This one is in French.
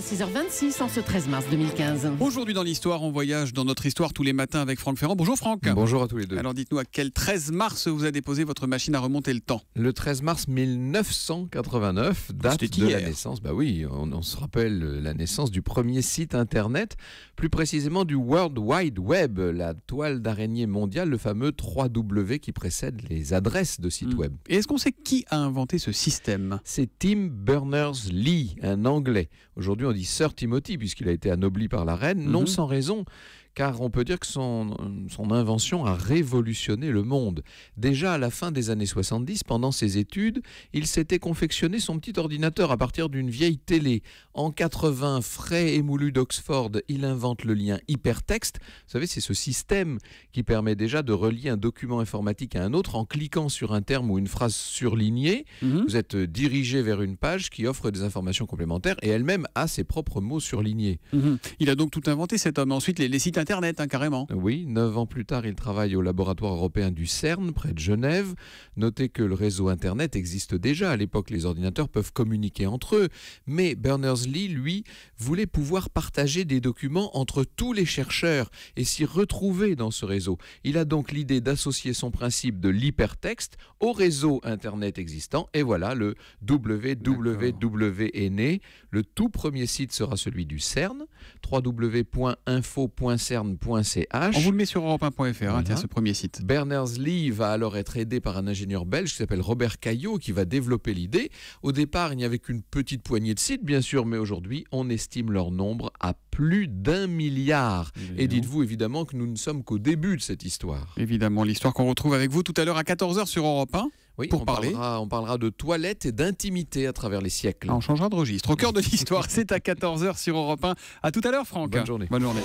6 h 26 en ce 13 mars 2015. Aujourd'hui dans l'histoire, on voyage dans notre histoire tous les matins avec Franck Ferrand. Bonjour Franck. Bonjour à tous les deux. Alors dites-nous à quel 13 mars vous a déposé votre machine à remonter le temps Le 13 mars 1989, date de la naissance. Bah oui, on, se rappelle euh, la naissance du premier site internet, plus précisément du World Wide Web, la toile d'araignée mondiale, le fameux 3W qui précède les adresses de sites hmm. web. Et est-ce qu'on sait qui a inventé ce système C'est Tim Berners-Lee, un Anglais. Aujourd'hui on dit sœur Timothy, puisqu'il a été anobli par la reine, non mhm. sans raison car on peut dire que son, invention a révolutionné le monde. Déjà à la fin des années 70, pendant ses études, il s'était confectionné son petit ordinateur à partir d'une vieille télé. En 80, frais et moulu d'Oxford, il invente le lien hypertexte. Vous savez, c'est ce système qui permet déjà de relier un document informatique à un autre en cliquant sur un terme ou une phrase surlignée. Mhm. Vous êtes dirigé vers une page qui offre des informations complémentaires et elle-même a ses propres mots surlignés. Mhm. Il a donc tout inventé cet homme. Ensuite, les, les Hein, oui, neuf ans plus tard, il travaille au laboratoire européen du CERN, près de Genève. Notez que le réseau Internet existe déjà. À l'époque, les ordinateurs peuvent communiquer entre eux. Mais Berners-Lee, lui, voulait pouvoir partager des documents entre tous les chercheurs et s'y retrouver dans ce réseau. Il a donc l'idée d'associer son principe de l'hypertexte au réseau Internet existant. Et voilà, le www est né. E, le tout premier site sera celui du CERN, www.info.cern on vous le met sur europe1.fr, hein, ce premier site. Berners-Lee va alors être aidé par un ingénieur belge qui s'appelle Robert Caillot qui va développer l'idée. Au départ, il n'y avait qu'une petite poignée de sites, bien sûr, mais aujourd'hui, on estime leur nombre à plus d'un milliard. Et dites-vous évidemment que nous ne sommes qu'au début de cette histoire. Évidemment, l'histoire qu'on retrouve avec vous tout à l'heure à 14h sur Europe 1. Oui, on Parlera, on parlera de toilettes et d'intimité à travers les siècles. En ah, on de registre. Au cœur de l'histoire, c'est à 14h sur Europe 1. A tout à l'heure, Franck. Bonne journée. Bonne journée.